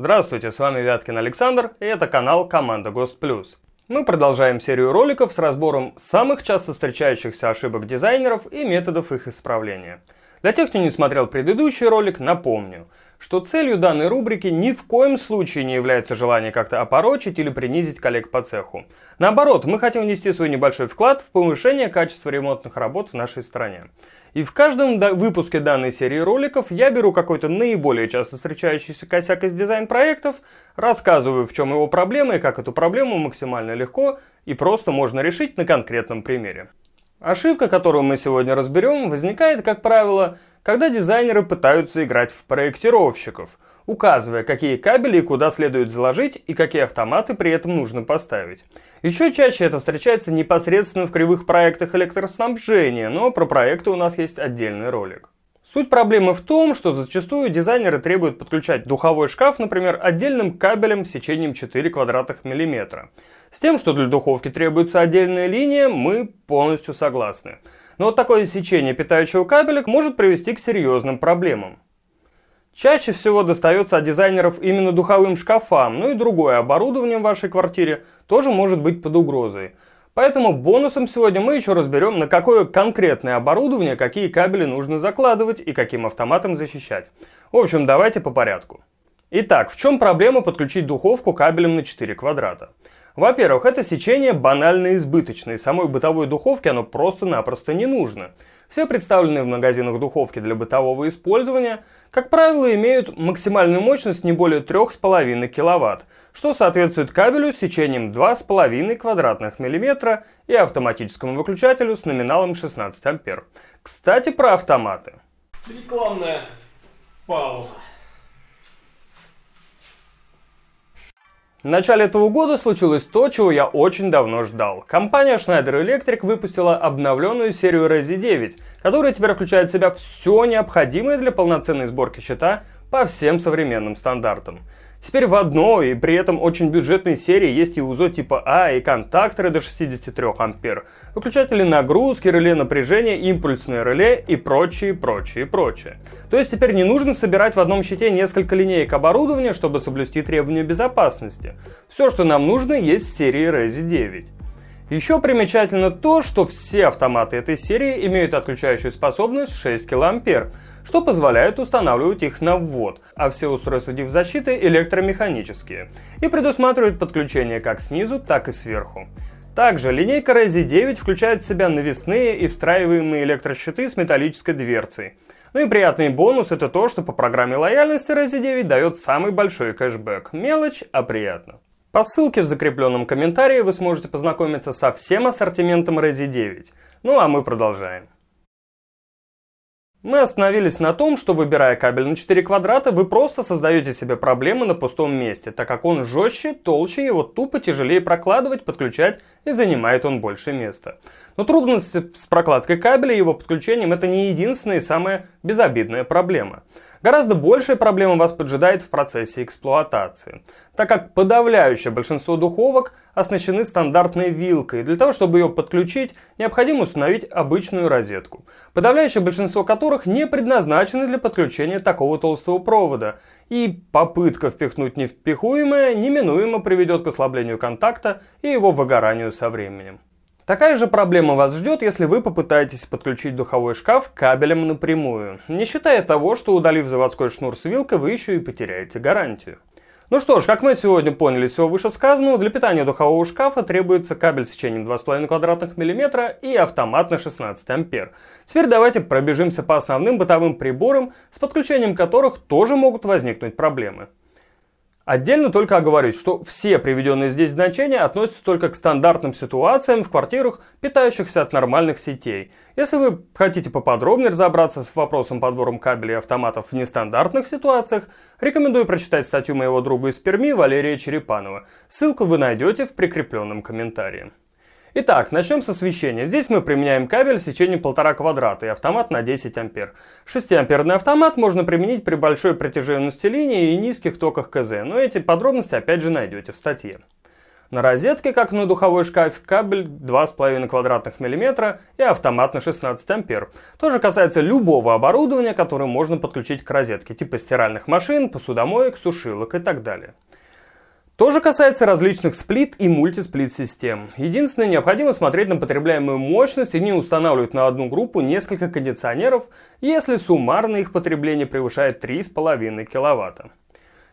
Здравствуйте, с вами Вяткин Александр, и это канал Команда Гост Плюс. Мы продолжаем серию роликов с разбором самых часто встречающихся ошибок дизайнеров и методов их исправления – для тех, кто не смотрел предыдущий ролик, напомню, что целью данной рубрики ни в коем случае не является желание как-то опорочить или принизить коллег по цеху. Наоборот, мы хотим внести свой небольшой вклад в повышение качества ремонтных работ в нашей стране. И в каждом выпуске данной серии роликов я беру какой-то наиболее часто встречающийся косяк из дизайн-проектов, рассказываю, в чем его проблема и как эту проблему максимально легко и просто можно решить на конкретном примере. Ошибка, которую мы сегодня разберем, возникает, как правило, когда дизайнеры пытаются играть в проектировщиков, указывая, какие кабели и куда следует заложить и какие автоматы при этом нужно поставить. Еще чаще это встречается непосредственно в кривых проектах электроснабжения, но про проекты у нас есть отдельный ролик. Суть проблемы в том, что зачастую дизайнеры требуют подключать духовой шкаф, например, отдельным кабелем с сечением 4 квадратных миллиметра. С тем, что для духовки требуется отдельная линия, мы полностью согласны. Но вот такое сечение питающего кабеля может привести к серьезным проблемам. Чаще всего достается от дизайнеров именно духовым шкафам, но ну и другое оборудование в вашей квартире тоже может быть под угрозой. Поэтому бонусом сегодня мы еще разберем, на какое конкретное оборудование какие кабели нужно закладывать и каким автоматом защищать. В общем, давайте по порядку. Итак, в чем проблема подключить духовку кабелем на 4 квадрата? Во-первых, это сечение банально избыточное, и самой бытовой духовке оно просто-напросто не нужно. Все представленные в магазинах духовки для бытового использования, как правило, имеют максимальную мощность не более 3,5 кВт, что соответствует кабелю с сечением 2,5 квадратных миллиметра и автоматическому выключателю с номиналом 16 ампер. Кстати, про автоматы. Рекламная пауза. В начале этого года случилось то, чего я очень давно ждал. Компания Schneider Electric выпустила обновленную серию Resi 9, которая теперь включает в себя все необходимое для полноценной сборки счета по всем современным стандартам. Теперь в одной и при этом очень бюджетной серии есть и УЗО типа А, и контакторы до 63 ампер, выключатели нагрузки, реле напряжения, импульсное реле и прочее, прочее, прочее. То есть теперь не нужно собирать в одном щите несколько линеек оборудования, чтобы соблюсти требования безопасности. Все, что нам нужно, есть в серии Resi 9. Еще примечательно то, что все автоматы этой серии имеют отключающую способность 6 кА, что позволяет устанавливать их на ввод, а все устройства дивзащиты электромеханические и предусматривают подключение как снизу, так и сверху. Также линейка Resi 9 включает в себя навесные и встраиваемые электрощиты с металлической дверцей. Ну и приятный бонус это то, что по программе лояльности Resi 9 дает самый большой кэшбэк. Мелочь, а приятно. По ссылке в закрепленном комментарии вы сможете познакомиться со всем ассортиментом Resi 9. Ну а мы продолжаем. Мы остановились на том, что выбирая кабель на 4 квадрата, вы просто создаете себе проблемы на пустом месте, так как он жестче, толще, его тупо тяжелее прокладывать, подключать и занимает он больше места. Но трудности с прокладкой кабеля и его подключением это не единственная и самая безобидная проблема. Гораздо большая проблема вас поджидает в процессе эксплуатации, так как подавляющее большинство духовок оснащены стандартной вилкой, для того, чтобы ее подключить, необходимо установить обычную розетку, подавляющее большинство которых не предназначены для подключения такого толстого провода, и попытка впихнуть невпихуемое неминуемо приведет к ослаблению контакта и его выгоранию со временем. Такая же проблема вас ждет, если вы попытаетесь подключить духовой шкаф кабелем напрямую, не считая того, что удалив заводской шнур с вилкой, вы еще и потеряете гарантию. Ну что ж, как мы сегодня поняли всего вышесказанного, для питания духового шкафа требуется кабель с сечением 2,5 квадратных миллиметра и автомат на 16 ампер. Теперь давайте пробежимся по основным бытовым приборам, с подключением которых тоже могут возникнуть проблемы. Отдельно только оговорюсь, что все приведенные здесь значения относятся только к стандартным ситуациям в квартирах, питающихся от нормальных сетей. Если вы хотите поподробнее разобраться с вопросом подбором кабелей и автоматов в нестандартных ситуациях, рекомендую прочитать статью моего друга из Перми Валерия Черепанова. Ссылку вы найдете в прикрепленном комментарии. Итак, начнем с освещения. Здесь мы применяем кабель сечением 1,5 квадрата и автомат на 10 ампер. 6-амперный автомат можно применить при большой протяженности линии и низких токах КЗ, но эти подробности опять же найдете в статье. На розетке, как на духовой шкаф, кабель 2,5 квадратных миллиметра и автомат на 16 ампер. То же касается любого оборудования, которое можно подключить к розетке, типа стиральных машин, посудомоек, сушилок и так далее. Тоже касается различных сплит и мультисплит систем. Единственное, необходимо смотреть на потребляемую мощность и не устанавливать на одну группу несколько кондиционеров, если суммарное их потребление превышает 3,5 кВт.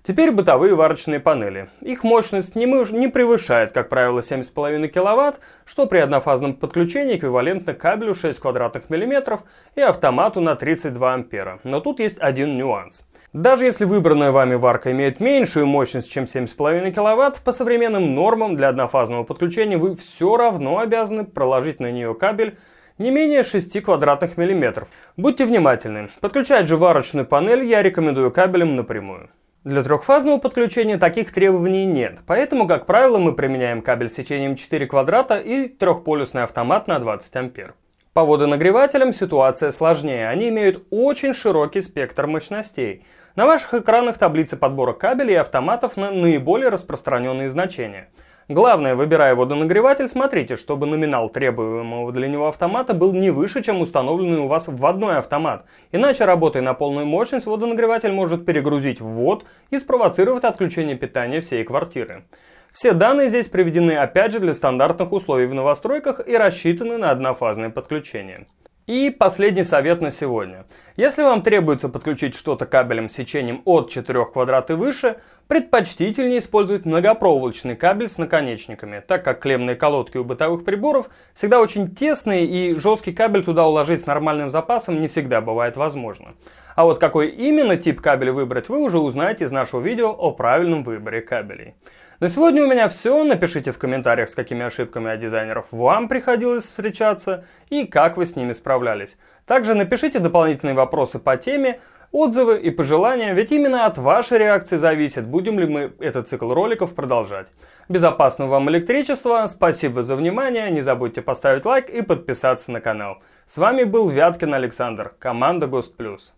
Теперь бытовые варочные панели. Их мощность не, не превышает, как правило, 7,5 кВт, что при однофазном подключении эквивалентно кабелю 6 квадратных миллиметров и автомату на 32 ампера. Но тут есть один нюанс – даже если выбранная вами варка имеет меньшую мощность, чем 7,5 кВт, по современным нормам для однофазного подключения вы все равно обязаны проложить на нее кабель не менее 6 квадратных миллиметров. Будьте внимательны, подключать же варочную панель я рекомендую кабелем напрямую. Для трехфазного подключения таких требований нет, поэтому, как правило, мы применяем кабель с сечением 4 квадрата и трехполюсный автомат на 20 ампер. По водонагревателям ситуация сложнее, они имеют очень широкий спектр мощностей – на ваших экранах таблицы подбора кабелей и автоматов на наиболее распространенные значения. Главное, выбирая водонагреватель, смотрите, чтобы номинал требуемого для него автомата был не выше, чем установленный у вас вводной автомат. Иначе, работая на полную мощность, водонагреватель может перегрузить ввод и спровоцировать отключение питания всей квартиры. Все данные здесь приведены опять же для стандартных условий в новостройках и рассчитаны на однофазное подключение. И последний совет на сегодня. Если вам требуется подключить что-то кабелем с сечением от 4 квадрат и выше, предпочтительнее использовать многопроволочный кабель с наконечниками, так как клемные колодки у бытовых приборов всегда очень тесные и жесткий кабель туда уложить с нормальным запасом не всегда бывает возможно. А вот какой именно тип кабеля выбрать вы уже узнаете из нашего видео о правильном выборе кабелей. На сегодня у меня все. Напишите в комментариях, с какими ошибками от дизайнеров вам приходилось встречаться и как вы с ними справлялись. Также напишите дополнительные вопросы по теме, отзывы и пожелания, ведь именно от вашей реакции зависит, будем ли мы этот цикл роликов продолжать. Безопасного вам электричества, спасибо за внимание, не забудьте поставить лайк и подписаться на канал. С вами был Вяткин Александр, команда Гост Плюс.